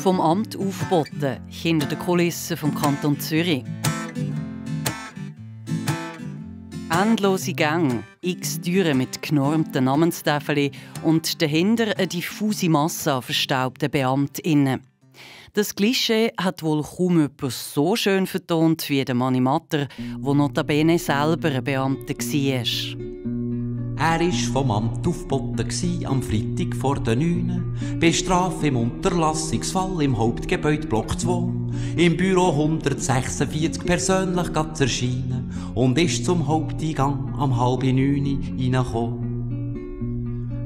vom Amt aufboten hinter den Kulissen vom Kanton Zürich. Endlose Gänge, x Türen mit genormten Namenstäfeln und dahinter eine diffuse Masse an verstaubten BeamtInnen. Das Klischee hat wohl kaum jemand so schön vertont wie der Manni Matter, der notabene selber ein Beamter war. Er war vom Amt aufgeboten am Freitag vor den 9. Bestraft im Unterlassungsfall im Hauptgebäude Block 2. Im Büro 146 persönlich gab erscheinen und ist zum Haupteingang am halben Neunen reingekommen.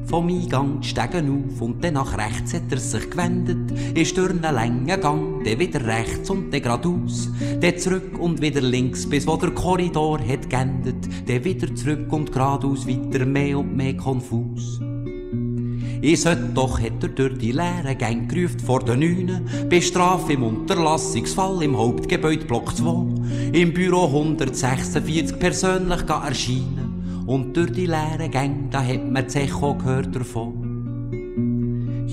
Vom Eingang die Stegen auf und dann nach rechts hat er sich gewendet, ist durch einen langen Gang, dann wieder rechts und dann geradeaus, dann zurück und wieder links, bis wo der Korridor hat geendet der wieder zurück und geradeaus weiter, mehr und mehr konfus. Ich sollte doch, hat er durch die leeren Gänge gerufen vor den Neunen, bestraft im Unterlassungsfall im Hauptgebäude Block 2, im Büro 146 persönlich erscheinen. Und durch die leeren Gänge, da hat man Zecho gehört davon.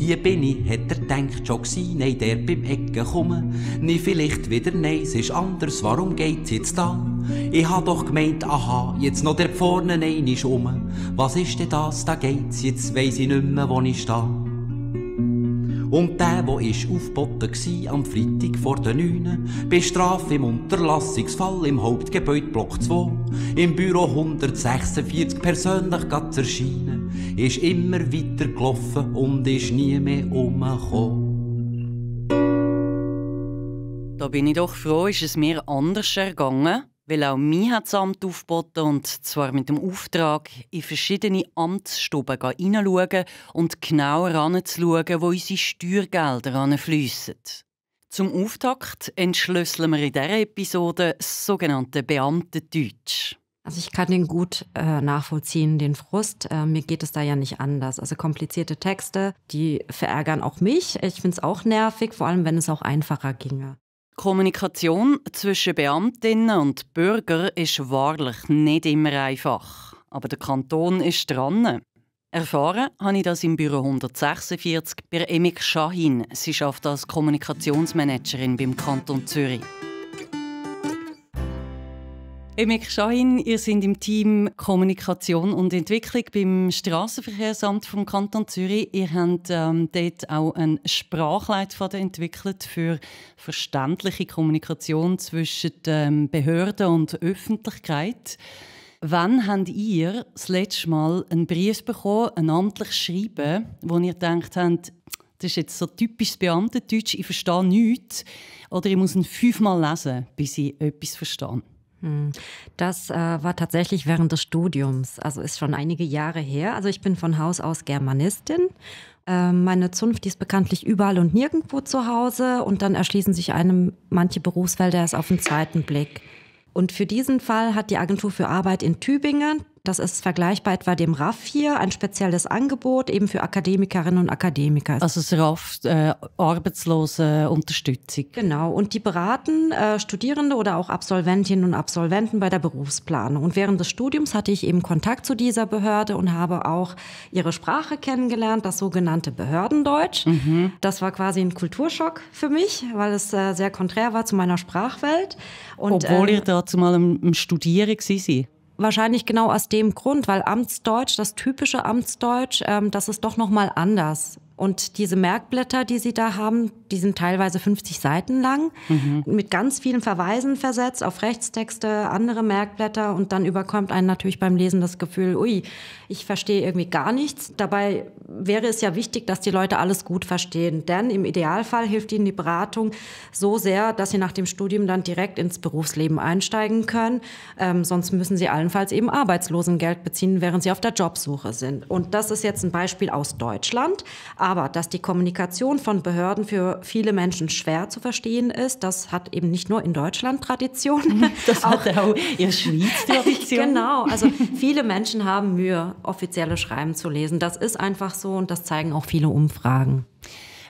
Hier bin ich, hat er gedacht, schon gsi, nein, der beim Ecken kommen. Nee, vielleicht wieder, nein, es ist anders, warum geht's jetzt da? Ich hab doch gemeint, aha, jetzt noch der vorne nein ist um. Was ist denn das, da geht's, jetzt weiss ich nimmer, wo ich sta. Und der, wo ist aufgeboten gsi am Freitag vor den 9, bestraft im Unterlassungsfall im Hauptgebäude Block 2, im Büro 146 persönlich grad erscheinen ist immer weiter gelaufen und ist nie mehr umgekommen. Da bin ich doch froh, ist es mir anders ergangen, weil auch mir hat das Amt aufgeboten und zwar mit dem Auftrag, in verschiedene Amtsstuben hineinzuschauen und genauer heranzuschauen, wo unsere Steuergelder hinfliessen. Zum Auftakt entschlüsseln wir in dieser Episode das sogenannte Beamtendeutsch. Also ich kann den gut äh, nachvollziehen, den Frust. Äh, mir geht es da ja nicht anders. Also komplizierte Texte, die verärgern auch mich. Ich finde es auch nervig, vor allem wenn es auch einfacher ginge. Kommunikation zwischen Beamtinnen und Bürgern ist wahrlich nicht immer einfach. Aber der Kanton ist dran. Erfahren habe ich das im Büro 146 bei Emik Shahin. Sie arbeitet als Kommunikationsmanagerin beim Kanton Zürich. Emek Schein, ihr seid im Team Kommunikation und Entwicklung beim Straßenverkehrsamt vom Kanton Zürich. Ihr habt ähm, dort auch einen Sprachleitfaden entwickelt für verständliche Kommunikation zwischen ähm, Behörden und Öffentlichkeit. Wann habt ihr das letzte Mal einen Brief bekommen, ein amtliches Schreiben, wo ihr gedacht habt, das ist jetzt so typisch Beamtendeutsch, ich verstehe nichts oder ich muss ihn fünfmal lesen, bis ich etwas verstehe? Hm. Das äh, war tatsächlich während des Studiums, also ist schon einige Jahre her. Also ich bin von Haus aus Germanistin. Ähm, meine Zunft ist bekanntlich überall und nirgendwo zu Hause und dann erschließen sich einem manche Berufsfelder erst auf den zweiten Blick. Und für diesen Fall hat die Agentur für Arbeit in Tübingen das ist vergleichbar etwa dem RAF hier, ein spezielles Angebot eben für Akademikerinnen und Akademiker. Also das RAF, äh, arbeitslose Unterstützung. Genau, und die beraten äh, Studierende oder auch Absolventinnen und Absolventen bei der Berufsplanung. Und während des Studiums hatte ich eben Kontakt zu dieser Behörde und habe auch ihre Sprache kennengelernt, das sogenannte Behördendeutsch. Mhm. Das war quasi ein Kulturschock für mich, weil es äh, sehr konträr war zu meiner Sprachwelt. Und, Obwohl ähm, ihr da zumal im Studieren gewesen seid wahrscheinlich genau aus dem Grund, weil Amtsdeutsch, das typische Amtsdeutsch, ähm, das ist doch nochmal anders. Und diese Merkblätter, die sie da haben, die sind teilweise 50 Seiten lang, mhm. mit ganz vielen Verweisen versetzt auf Rechtstexte, andere Merkblätter. Und dann überkommt einen natürlich beim Lesen das Gefühl, ui, ich verstehe irgendwie gar nichts. Dabei wäre es ja wichtig, dass die Leute alles gut verstehen. Denn im Idealfall hilft ihnen die Beratung so sehr, dass sie nach dem Studium dann direkt ins Berufsleben einsteigen können. Ähm, sonst müssen sie allenfalls eben Arbeitslosengeld beziehen, während sie auf der Jobsuche sind. Und das ist jetzt ein Beispiel aus Deutschland. Aber dass die Kommunikation von Behörden für viele Menschen schwer zu verstehen ist, das hat eben nicht nur in Deutschland Tradition. Mhm, das auch, hat auch in Schweiz Tradition. genau, also viele Menschen haben Mühe, offizielle Schreiben zu lesen. Das ist einfach so und das zeigen auch viele Umfragen.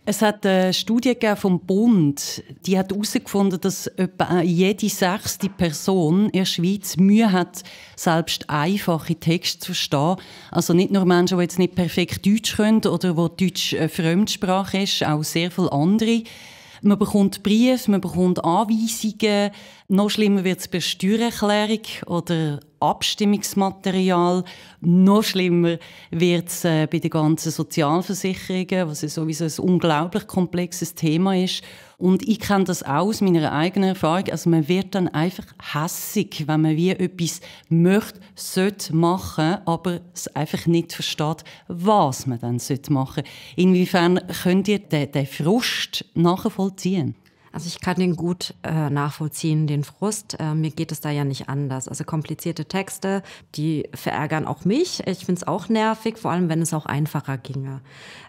Es hat eine Studie vom Bund, die hat herausgefunden, dass etwa jede sechste Person in der Schweiz Mühe hat, selbst einfache Texte zu verstehen. Also nicht nur Menschen, die jetzt nicht perfekt Deutsch können oder wo Deutsch eine äh, Fremdsprache ist, auch sehr viele andere. Man bekommt Briefe, man bekommt Anweisungen. Noch schlimmer wird es bei Steuererklärung oder Abstimmungsmaterial. Noch schlimmer wird es äh, bei den ganzen Sozialversicherungen, was ja sowieso ein unglaublich komplexes Thema ist. Und ich kenne das auch aus meiner eigenen Erfahrung. Also man wird dann einfach hässig, wenn man wie etwas möchte, sollte machen, aber es einfach nicht versteht, was man dann sollte machen. Inwiefern könnt ihr den, den Frust nachvollziehen? Also ich kann den gut äh, nachvollziehen, den Frust. Äh, mir geht es da ja nicht anders. Also komplizierte Texte, die verärgern auch mich. Ich finde es auch nervig, vor allem wenn es auch einfacher ginge.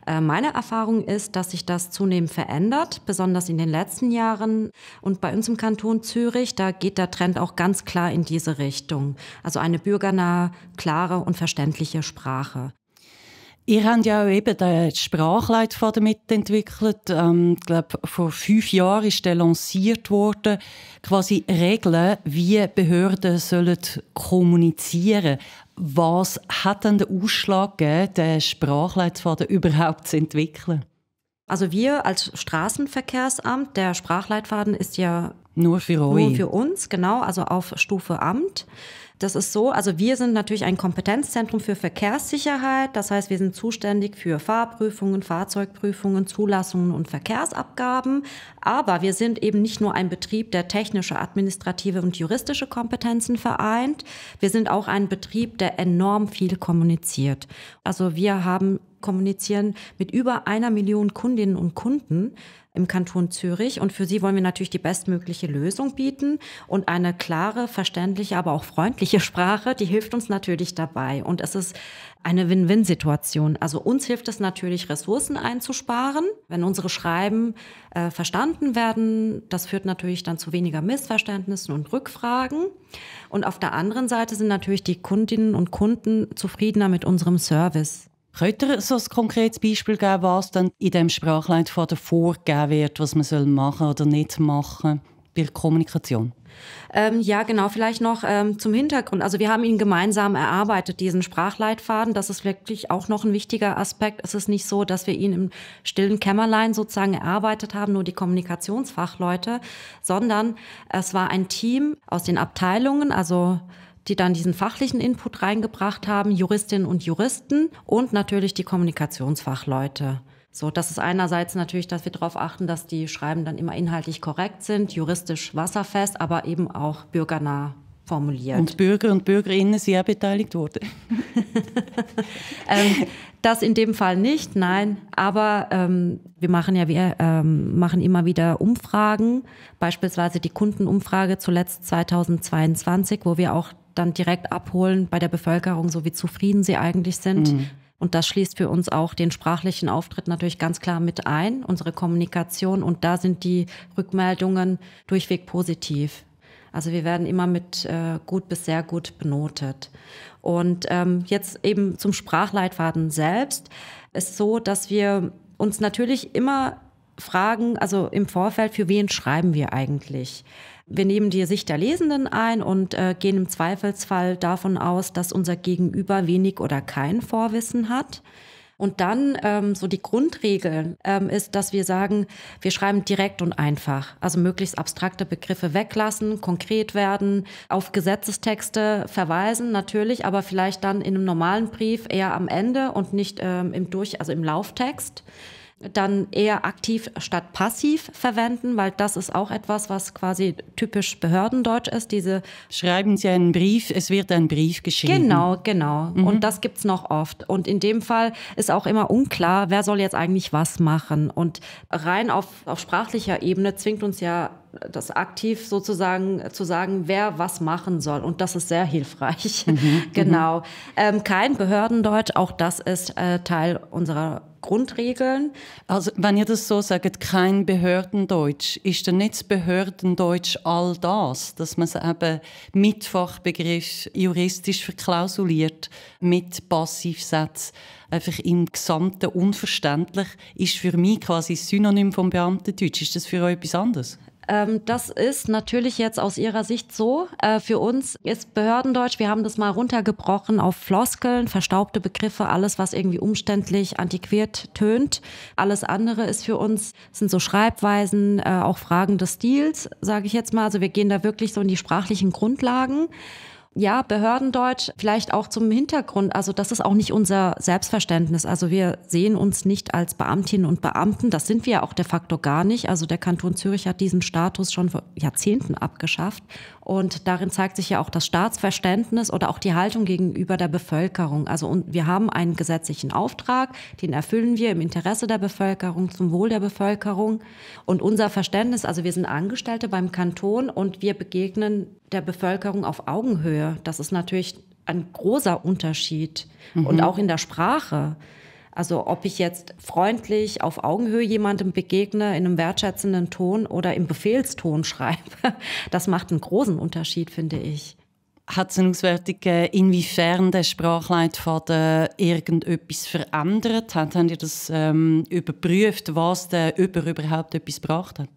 Äh, meine Erfahrung ist, dass sich das zunehmend verändert, besonders in den letzten Jahren. Und bei uns im Kanton Zürich, da geht der Trend auch ganz klar in diese Richtung. Also eine bürgernahe, klare und verständliche Sprache. Ihr habt ja auch eben den Sprachleitfaden mitentwickelt. Ähm, ich glaube, vor fünf Jahren ist der lanciert worden. Quasi Regeln, wie Behörden sollen kommunizieren Was hat denn den Ausschlag gegeben, den Sprachleitfaden überhaupt zu entwickeln? Also wir als Straßenverkehrsamt, der Sprachleitfaden ist ja nur für, nur für uns, genau, also auf Stufe Amt. Das ist so, also wir sind natürlich ein Kompetenzzentrum für Verkehrssicherheit. Das heißt, wir sind zuständig für Fahrprüfungen, Fahrzeugprüfungen, Zulassungen und Verkehrsabgaben. Aber wir sind eben nicht nur ein Betrieb, der technische, administrative und juristische Kompetenzen vereint. Wir sind auch ein Betrieb, der enorm viel kommuniziert. Also wir haben kommunizieren mit über einer Million Kundinnen und Kunden im Kanton Zürich. Und für sie wollen wir natürlich die bestmögliche Lösung bieten und eine klare, verständliche, aber auch freundliche Sprache, die hilft uns natürlich dabei. Und es ist eine Win-Win-Situation. Also uns hilft es natürlich, Ressourcen einzusparen. Wenn unsere Schreiben äh, verstanden werden, das führt natürlich dann zu weniger Missverständnissen und Rückfragen. Und auf der anderen Seite sind natürlich die Kundinnen und Kunden zufriedener mit unserem Service. Könnt ihr so ein konkretes Beispiel geben, was dann in dem Sprachleitfaden vorgegeben wird, was man soll machen oder nicht machen bei der Kommunikation? Ähm, ja, genau. Vielleicht noch ähm, zum Hintergrund. Also wir haben ihn gemeinsam erarbeitet, diesen Sprachleitfaden. Das ist wirklich auch noch ein wichtiger Aspekt. Es ist nicht so, dass wir ihn im stillen Kämmerlein sozusagen erarbeitet haben, nur die Kommunikationsfachleute, sondern es war ein Team aus den Abteilungen, also die dann diesen fachlichen Input reingebracht haben, Juristinnen und Juristen und natürlich die Kommunikationsfachleute. So, das ist einerseits natürlich, dass wir darauf achten, dass die Schreiben dann immer inhaltlich korrekt sind, juristisch wasserfest, aber eben auch bürgernah formuliert. Und Bürger und Bürgerinnen sehr beteiligt wurde. ähm, das in dem Fall nicht, nein. Aber ähm, wir machen ja, wir ähm, machen immer wieder Umfragen, beispielsweise die Kundenumfrage zuletzt 2022, wo wir auch dann direkt abholen bei der Bevölkerung, so wie zufrieden sie eigentlich sind. Mhm. Und das schließt für uns auch den sprachlichen Auftritt natürlich ganz klar mit ein, unsere Kommunikation. Und da sind die Rückmeldungen durchweg positiv. Also wir werden immer mit äh, gut bis sehr gut benotet. Und ähm, jetzt eben zum Sprachleitfaden selbst Es ist so, dass wir uns natürlich immer fragen, also im Vorfeld, für wen schreiben wir eigentlich? Wir nehmen die Sicht der Lesenden ein und äh, gehen im Zweifelsfall davon aus, dass unser Gegenüber wenig oder kein Vorwissen hat. Und dann ähm, so die Grundregel ähm, ist, dass wir sagen, wir schreiben direkt und einfach. Also möglichst abstrakte Begriffe weglassen, konkret werden, auf Gesetzestexte verweisen natürlich, aber vielleicht dann in einem normalen Brief eher am Ende und nicht ähm, im Durch, also im Lauftext dann eher aktiv statt passiv verwenden, weil das ist auch etwas, was quasi typisch Behördendeutsch ist. Diese Schreiben Sie einen Brief, es wird ein Brief geschrieben. Genau, genau. Mhm. Und das gibt es noch oft. Und in dem Fall ist auch immer unklar, wer soll jetzt eigentlich was machen. Und rein auf, auf sprachlicher Ebene zwingt uns ja das aktiv sozusagen äh, zu sagen, wer was machen soll. Und das ist sehr hilfreich. Mhm. mhm. genau. Mhm. Ähm, kein Behördendeutsch, auch das ist äh, Teil unserer Grundregeln. Also wenn ihr das so sagt, kein Behördendeutsch, ist denn nicht das Behördendeutsch all das, dass man es eben mit Fachbegriff juristisch verklausuliert, mit Passivsatz, einfach im Gesamten unverständlich, ist für mich quasi Synonym vom Beamtendeutsch. Ist das für euch etwas anderes? Ähm, das ist natürlich jetzt aus Ihrer Sicht so. Äh, für uns ist Behördendeutsch, wir haben das mal runtergebrochen auf Floskeln, verstaubte Begriffe, alles, was irgendwie umständlich, antiquiert tönt. Alles andere ist für uns, sind so Schreibweisen, äh, auch Fragen des Stils, sage ich jetzt mal. Also wir gehen da wirklich so in die sprachlichen Grundlagen ja, Behördendeutsch vielleicht auch zum Hintergrund. Also das ist auch nicht unser Selbstverständnis. Also wir sehen uns nicht als Beamtinnen und Beamten. Das sind wir auch de facto gar nicht. Also der Kanton Zürich hat diesen Status schon vor Jahrzehnten abgeschafft. Und darin zeigt sich ja auch das Staatsverständnis oder auch die Haltung gegenüber der Bevölkerung. Also und wir haben einen gesetzlichen Auftrag, den erfüllen wir im Interesse der Bevölkerung, zum Wohl der Bevölkerung. Und unser Verständnis, also wir sind Angestellte beim Kanton und wir begegnen der Bevölkerung auf Augenhöhe. Das ist natürlich ein großer Unterschied mhm. und auch in der Sprache. Also ob ich jetzt freundlich auf Augenhöhe jemandem begegne, in einem wertschätzenden Ton oder im Befehlston schreibe, das macht einen großen Unterschied, finde ich. Hat es einen Auswärtigen, äh, inwiefern der Sprachleitfaden irgendetwas verändert hat? Haben ihr das ähm, überprüft, was der Über überhaupt etwas gebracht hat?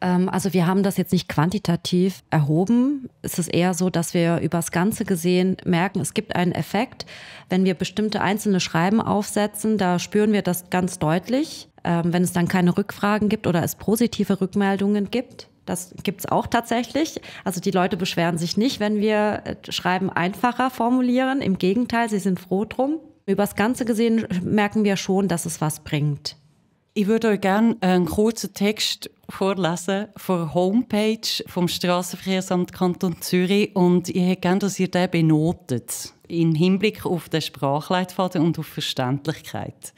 Ähm, also wir haben das jetzt nicht quantitativ erhoben. Es ist eher so, dass wir übers Ganze gesehen merken, es gibt einen Effekt. Wenn wir bestimmte einzelne Schreiben aufsetzen, da spüren wir das ganz deutlich. Ähm, wenn es dann keine Rückfragen gibt oder es positive Rückmeldungen gibt, das gibt's auch tatsächlich. Also die Leute beschweren sich nicht, wenn wir äh, Schreiben einfacher formulieren. Im Gegenteil, sie sind froh drum. Übers Ganze gesehen merken wir schon, dass es was bringt. Ich würde euch gerne einen kurzen Text vorlesen von der Homepage vom Strassenverkehrsamt Kanton Zürich und ich hätte gerne, dass ihr den benotet im Hinblick auf den Sprachleitfaden und auf Verständlichkeit.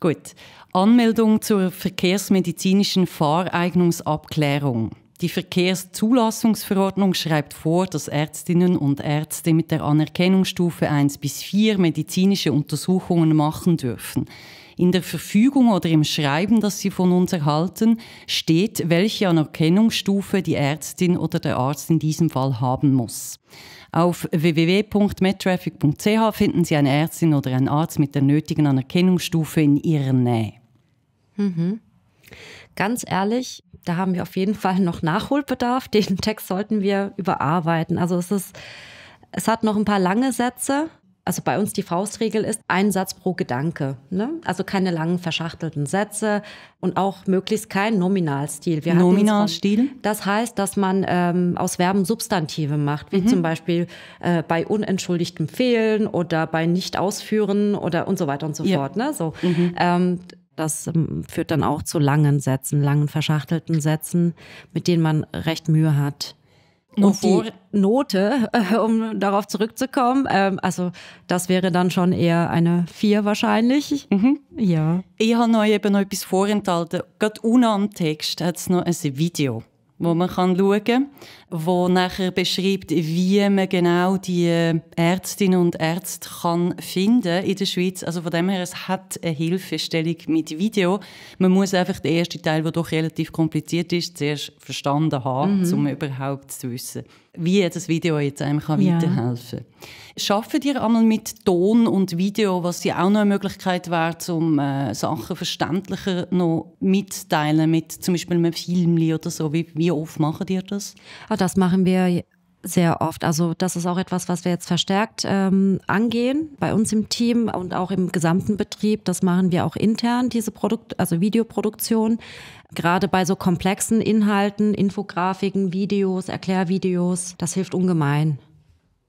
Gut. Anmeldung zur verkehrsmedizinischen Fahreignungsabklärung. Die Verkehrszulassungsverordnung schreibt vor, dass Ärztinnen und Ärzte mit der Anerkennungsstufe 1 bis 4 medizinische Untersuchungen machen dürfen. In der Verfügung oder im Schreiben, das Sie von uns erhalten, steht, welche Anerkennungsstufe die Ärztin oder der Arzt in diesem Fall haben muss. Auf www.medtraffic.ch finden Sie eine Ärztin oder einen Arzt mit der nötigen Anerkennungsstufe in Ihrer Nähe. Mhm. Ganz ehrlich, da haben wir auf jeden Fall noch Nachholbedarf. Den Text sollten wir überarbeiten. Also es ist, es hat noch ein paar lange Sätze, also bei uns die Faustregel ist, ein Satz pro Gedanke. Ne? Also keine langen, verschachtelten Sätze und auch möglichst kein Nominalstil. Wir Nominalstil? Von, das heißt, dass man ähm, aus Verben Substantive macht, wie mhm. zum Beispiel äh, bei unentschuldigtem Fehlen oder bei Nicht-Ausführen oder und so weiter und so ja. fort. Ne? So, mhm. ähm, das ähm, führt dann auch zu langen Sätzen, langen, verschachtelten Sätzen, mit denen man recht Mühe hat. Und die Note, äh, um darauf zurückzukommen, ähm, also das wäre dann schon eher eine 4 wahrscheinlich. Mhm. Ja. Ich habe euch eben noch etwas vorenthalten. Gerade unten am Text hat es noch ein Video wo man kann schauen kann, wo nachher beschreibt, wie man genau die äh, Ärztinnen und Ärzte kann finden in der Schweiz. Also von dem her, es hat eine Hilfestellung mit Video. Man muss einfach den ersten Teil, der doch relativ kompliziert ist, zuerst verstanden haben, mhm. um überhaupt zu wissen, wie das Video jetzt einem kann weiterhelfen kann. Schafft ihr einmal mit Ton und Video, was ja auch noch eine Möglichkeit wäre, um äh, Sachen verständlicher noch mitzuteilen, mit zum Beispiel einem Film oder so? Wie, wie oft machen ihr das? Ah, das machen wir sehr oft. Also das ist auch etwas, was wir jetzt verstärkt ähm, angehen bei uns im Team und auch im gesamten Betrieb. Das machen wir auch intern, diese Produkt, also Videoproduktion. Gerade bei so komplexen Inhalten, Infografiken, Videos, Erklärvideos, das hilft ungemein.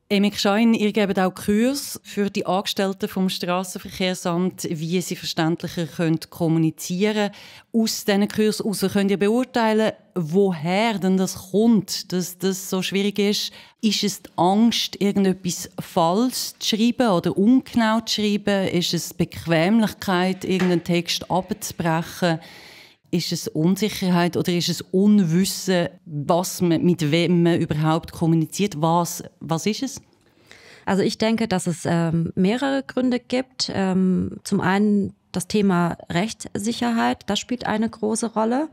Emik Schein, ihr gebt auch Kurs für die Angestellten vom Straßenverkehrsamt, wie sie verständlicher können kommunizieren können. Aus diesen Kursen heraus könnt ihr beurteilen, woher denn das kommt, dass das so schwierig ist. Ist es die Angst, irgendetwas falsch zu schreiben oder ungenau zu schreiben? Ist es die Bequemlichkeit, irgendeinen Text abzubrechen? Ist es Unsicherheit oder ist es Unwissen, was man, mit wem man überhaupt kommuniziert? Was, was ist es? Also ich denke, dass es ähm, mehrere Gründe gibt. Ähm, zum einen das Thema Rechtssicherheit, das spielt eine große Rolle.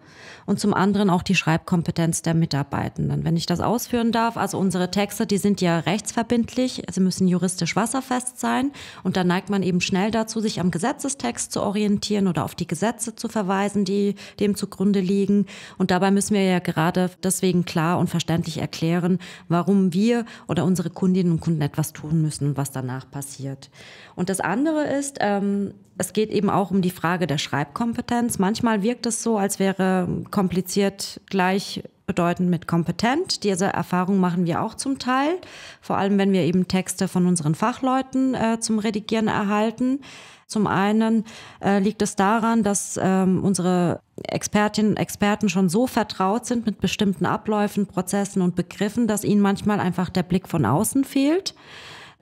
Und zum anderen auch die Schreibkompetenz der Mitarbeitenden. Wenn ich das ausführen darf, also unsere Texte, die sind ja rechtsverbindlich, sie müssen juristisch wasserfest sein. Und da neigt man eben schnell dazu, sich am Gesetzestext zu orientieren oder auf die Gesetze zu verweisen, die dem zugrunde liegen. Und dabei müssen wir ja gerade deswegen klar und verständlich erklären, warum wir oder unsere Kundinnen und Kunden etwas tun müssen und was danach passiert. Und das andere ist, ähm, es geht eben auch um die Frage der Schreibkompetenz. Manchmal wirkt es so, als wäre kompliziert gleich bedeutend mit kompetent. Diese Erfahrung machen wir auch zum Teil, vor allem wenn wir eben Texte von unseren Fachleuten äh, zum Redigieren erhalten. Zum einen äh, liegt es daran, dass ähm, unsere Expertinnen und Experten schon so vertraut sind mit bestimmten Abläufen, Prozessen und Begriffen, dass ihnen manchmal einfach der Blick von außen fehlt.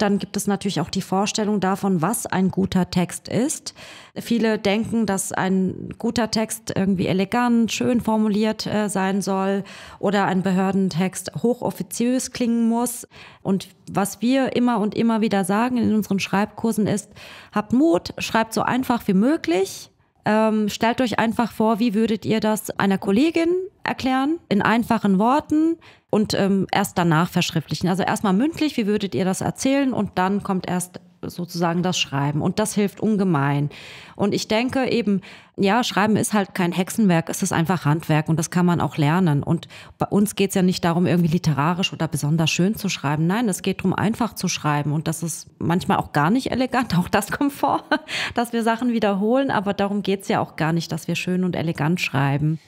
Dann gibt es natürlich auch die Vorstellung davon, was ein guter Text ist. Viele denken, dass ein guter Text irgendwie elegant, schön formuliert äh, sein soll oder ein Behördentext hochoffiziös klingen muss. Und was wir immer und immer wieder sagen in unseren Schreibkursen ist, habt Mut, schreibt so einfach wie möglich ähm, stellt euch einfach vor, wie würdet ihr das einer Kollegin erklären, in einfachen Worten und ähm, erst danach verschriftlichen. Also erstmal mündlich, wie würdet ihr das erzählen und dann kommt erst sozusagen das Schreiben. Und das hilft ungemein. Und ich denke eben, ja, Schreiben ist halt kein Hexenwerk, es ist einfach Handwerk und das kann man auch lernen. Und bei uns geht es ja nicht darum, irgendwie literarisch oder besonders schön zu schreiben. Nein, es geht darum, einfach zu schreiben. Und das ist manchmal auch gar nicht elegant, auch das kommt vor, dass wir Sachen wiederholen. Aber darum geht es ja auch gar nicht, dass wir schön und elegant schreiben.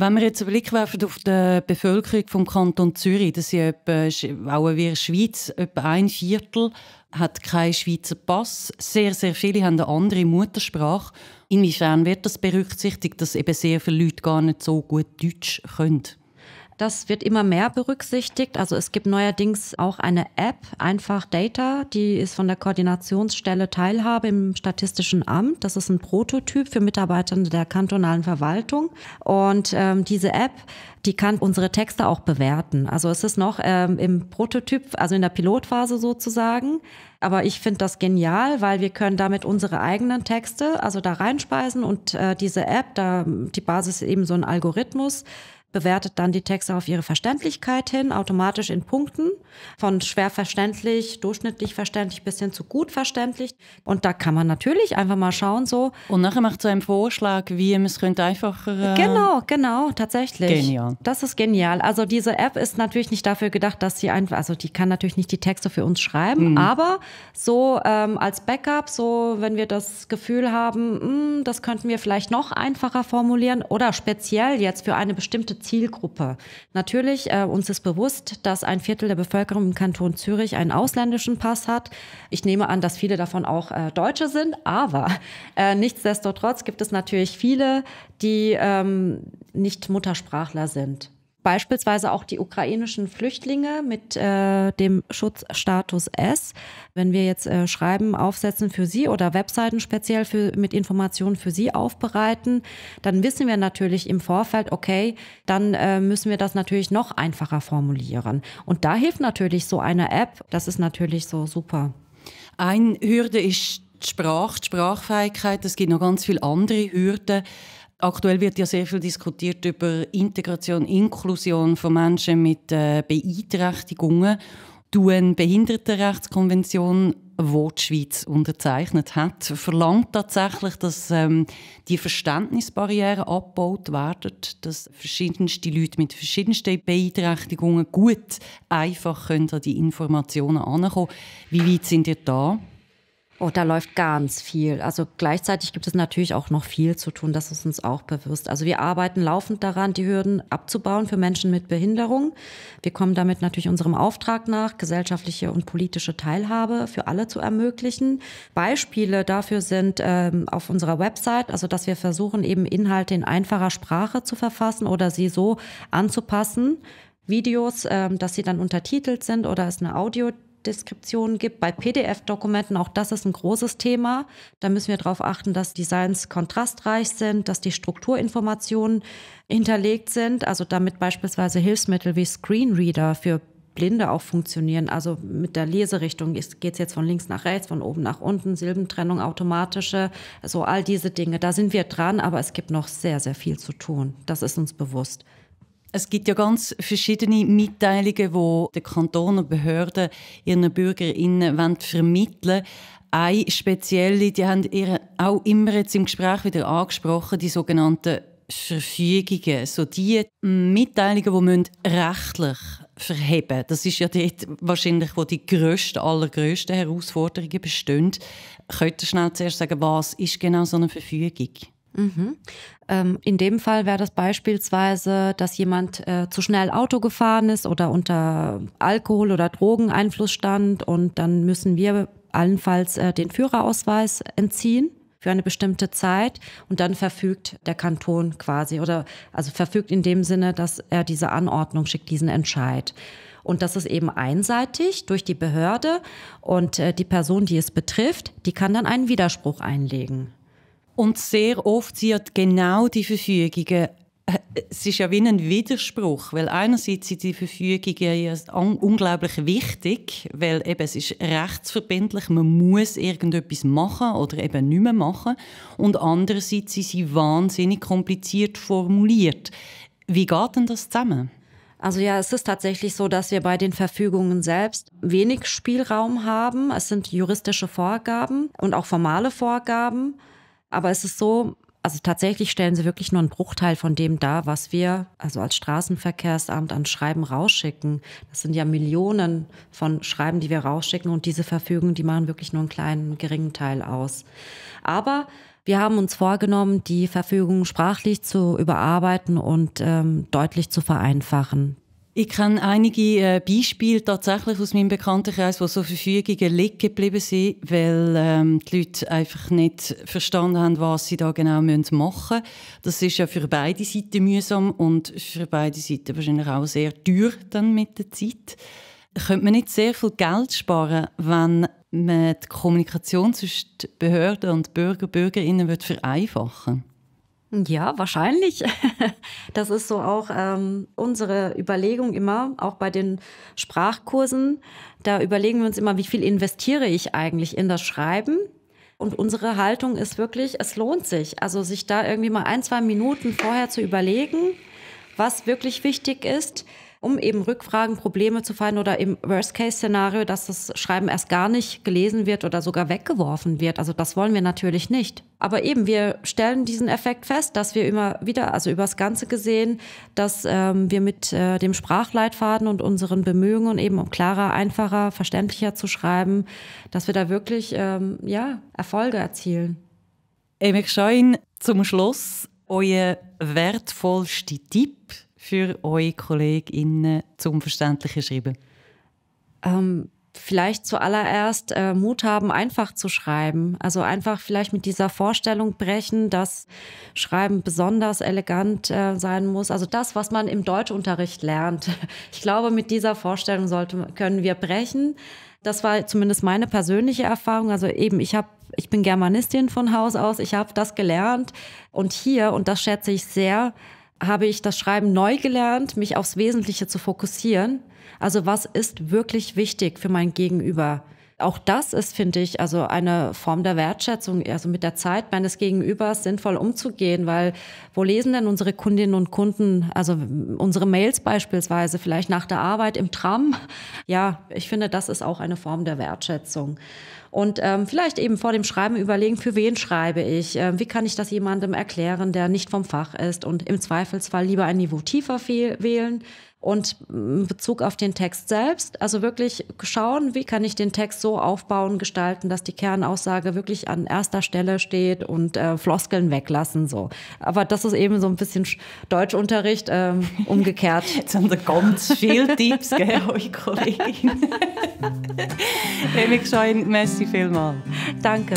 Wenn wir jetzt einen Blick werfen auf die Bevölkerung des Kantons Zürich, das sind etwa, auch wir Schweiz, etwa ein Viertel hat keinen Schweizer Pass. Sehr, sehr viele haben eine andere Muttersprache. Inwiefern wird das berücksichtigt, dass eben sehr viele Leute gar nicht so gut Deutsch können? Das wird immer mehr berücksichtigt. Also es gibt neuerdings auch eine App, einfach Data, die ist von der Koordinationsstelle Teilhabe im Statistischen Amt. Das ist ein Prototyp für Mitarbeiter der kantonalen Verwaltung. Und ähm, diese App, die kann unsere Texte auch bewerten. Also es ist noch ähm, im Prototyp, also in der Pilotphase sozusagen. Aber ich finde das genial, weil wir können damit unsere eigenen Texte also da reinspeisen und äh, diese App, da die Basis eben so ein Algorithmus, bewertet dann die Texte auf ihre Verständlichkeit hin, automatisch in Punkten, von schwer verständlich, durchschnittlich verständlich bis hin zu gut verständlich. Und da kann man natürlich einfach mal schauen, so. Und nachher macht so einen Vorschlag, wie man es könnte einfacher. Äh genau, genau, tatsächlich. Genial. Das ist genial. Also diese App ist natürlich nicht dafür gedacht, dass sie einfach, also die kann natürlich nicht die Texte für uns schreiben, mhm. aber so ähm, als Backup, so wenn wir das Gefühl haben, mh, hm, das könnten wir vielleicht noch einfacher formulieren oder speziell jetzt für eine bestimmte Zielgruppe? Natürlich, äh, uns ist bewusst, dass ein Viertel der Bevölkerung im Kanton Zürich einen ausländischen Pass hat. Ich nehme an, dass viele davon auch äh, Deutsche sind, aber äh, nichtsdestotrotz gibt es natürlich viele, die ähm, nicht Muttersprachler sind beispielsweise auch die ukrainischen Flüchtlinge mit äh, dem Schutzstatus S. Wenn wir jetzt äh, Schreiben aufsetzen für sie oder Webseiten speziell für, mit Informationen für sie aufbereiten, dann wissen wir natürlich im Vorfeld, okay, dann äh, müssen wir das natürlich noch einfacher formulieren. Und da hilft natürlich so eine App. Das ist natürlich so super. Eine Hürde ist die Sprache, die Sprachfähigkeit. Es gibt noch ganz viele andere Hürden. Aktuell wird ja sehr viel diskutiert über Integration, Inklusion von Menschen mit äh, Beeinträchtigungen. Die UN-Behindertenrechtskonvention, die die Schweiz unterzeichnet hat, verlangt tatsächlich, dass ähm, die Verständnisbarrieren abgebaut werden, dass verschiedenste Leute mit verschiedensten Beeinträchtigungen gut einfach können an die Informationen ankommen Wie weit sind ihr da? Oh, da läuft ganz viel. Also gleichzeitig gibt es natürlich auch noch viel zu tun, das ist uns auch bewusst. Also wir arbeiten laufend daran, die Hürden abzubauen für Menschen mit Behinderung. Wir kommen damit natürlich unserem Auftrag nach, gesellschaftliche und politische Teilhabe für alle zu ermöglichen. Beispiele dafür sind ähm, auf unserer Website, also dass wir versuchen, eben Inhalte in einfacher Sprache zu verfassen oder sie so anzupassen, Videos, ähm, dass sie dann untertitelt sind oder es eine Audio Deskriptionen gibt, bei PDF-Dokumenten, auch das ist ein großes Thema. Da müssen wir darauf achten, dass Designs kontrastreich sind, dass die Strukturinformationen hinterlegt sind, also damit beispielsweise Hilfsmittel wie Screenreader für Blinde auch funktionieren. Also mit der Leserichtung geht es jetzt von links nach rechts, von oben nach unten, Silbentrennung, automatische, also all diese Dinge. Da sind wir dran, aber es gibt noch sehr, sehr viel zu tun. Das ist uns bewusst. Es gibt ja ganz verschiedene Mitteilungen, wo der Kanton und Behörden ihren BürgerInnen vermitteln wollen. Eine spezielle, die haben ihr auch immer jetzt im Gespräch wieder angesprochen, die sogenannten Verfügungen, so die Mitteilungen, die rechtlich verheben müssen. Das ist ja dort wahrscheinlich, wo die grösste aller Herausforderungen bestehen. Könnt ihr schnell zuerst sagen, was ist genau so eine Verfügung? Mhm. Ähm, in dem Fall wäre das beispielsweise, dass jemand äh, zu schnell Auto gefahren ist oder unter Alkohol- oder Drogeneinfluss stand und dann müssen wir allenfalls äh, den Führerausweis entziehen für eine bestimmte Zeit und dann verfügt der Kanton quasi oder also verfügt in dem Sinne, dass er diese Anordnung schickt, diesen Entscheid. Und das ist eben einseitig durch die Behörde und äh, die Person, die es betrifft, die kann dann einen Widerspruch einlegen. Und sehr oft sind genau die Verfügungen äh, es ist ja wie ein Widerspruch, weil einerseits sind die Verfügungen ja unglaublich wichtig, weil eben es ist rechtsverbindlich, man muss irgendetwas machen oder eben nicht mehr machen. Und andererseits sind sie wahnsinnig kompliziert formuliert. Wie geht denn das zusammen? Also ja, es ist tatsächlich so, dass wir bei den Verfügungen selbst wenig Spielraum haben. Es sind juristische Vorgaben und auch formale Vorgaben. Aber es ist so, also tatsächlich stellen sie wirklich nur einen Bruchteil von dem dar, was wir also als Straßenverkehrsamt an Schreiben rausschicken. Das sind ja Millionen von Schreiben, die wir rausschicken und diese Verfügungen, die machen wirklich nur einen kleinen, geringen Teil aus. Aber wir haben uns vorgenommen, die Verfügung sprachlich zu überarbeiten und ähm, deutlich zu vereinfachen. Ich kenne einige äh, Beispiele tatsächlich aus meinem Bekanntenkreis, wo so Verfügungen liegen geblieben sind, weil ähm, die Leute einfach nicht verstanden haben, was sie da genau machen müssen. Das ist ja für beide Seiten mühsam und für beide Seiten wahrscheinlich auch sehr teuer dann mit der Zeit. Könnte man nicht sehr viel Geld sparen, wenn man die Kommunikation zwischen Behörden und Bürger und Bürgerinnen vereinfachen will? Ja, wahrscheinlich. Das ist so auch ähm, unsere Überlegung immer, auch bei den Sprachkursen. Da überlegen wir uns immer, wie viel investiere ich eigentlich in das Schreiben? Und unsere Haltung ist wirklich, es lohnt sich. Also sich da irgendwie mal ein, zwei Minuten vorher zu überlegen, was wirklich wichtig ist um eben Rückfragen, Probleme zu finden oder im Worst-Case-Szenario, dass das Schreiben erst gar nicht gelesen wird oder sogar weggeworfen wird. Also das wollen wir natürlich nicht. Aber eben, wir stellen diesen Effekt fest, dass wir immer wieder, also übers Ganze gesehen, dass ähm, wir mit äh, dem Sprachleitfaden und unseren Bemühungen eben um klarer, einfacher, verständlicher zu schreiben, dass wir da wirklich ähm, ja, Erfolge erzielen. Ich Schein, zum Schluss euer wertvollster Tipp für eure KollegInnen zum verständlichen Schreiben? Ähm, vielleicht zuallererst äh, Mut haben, einfach zu schreiben. Also einfach vielleicht mit dieser Vorstellung brechen, dass Schreiben besonders elegant äh, sein muss. Also das, was man im Deutschunterricht lernt. Ich glaube, mit dieser Vorstellung sollte, können wir brechen. Das war zumindest meine persönliche Erfahrung. Also eben, ich habe ich bin Germanistin von Haus aus, ich habe das gelernt und hier, und das schätze ich sehr, habe ich das Schreiben neu gelernt, mich aufs Wesentliche zu fokussieren. Also was ist wirklich wichtig für mein Gegenüber? Auch das ist, finde ich, also eine Form der Wertschätzung, also mit der Zeit meines Gegenübers sinnvoll umzugehen, weil wo lesen denn unsere Kundinnen und Kunden, also unsere Mails beispielsweise, vielleicht nach der Arbeit im Tram? Ja, ich finde, das ist auch eine Form der Wertschätzung und ähm, vielleicht eben vor dem Schreiben überlegen, für wen schreibe ich, äh, wie kann ich das jemandem erklären, der nicht vom Fach ist und im Zweifelsfall lieber ein Niveau tiefer wählen, und in Bezug auf den Text selbst, also wirklich schauen, wie kann ich den Text so aufbauen, gestalten, dass die Kernaussage wirklich an erster Stelle steht und äh, Floskeln weglassen so. Aber das ist eben so ein bisschen Deutschunterricht ähm, umgekehrt. Jetzt haben wir ganz viele Tipps, gell, eure Kollegin. Felix Schein, merci vielmals. Danke.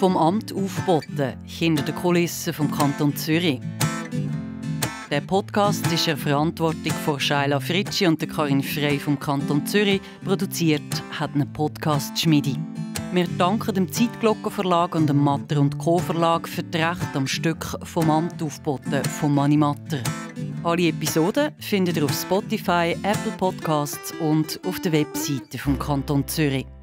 vom Amt aufboten hinter den Kulissen vom Kanton Zürich. Der Podcast ist in Verantwortung von Shaila Fritschi und Karin Frey vom Kanton Zürich. Produziert hat einen Podcast Schmidi. Wir danken dem Zeitglockenverlag und dem Matter und Co. Verlag für die Rechte am Stück vom Amt aufboten von Mani Matter. Alle Episoden findet ihr auf Spotify, Apple Podcasts und auf der Webseite vom Kanton Zürich.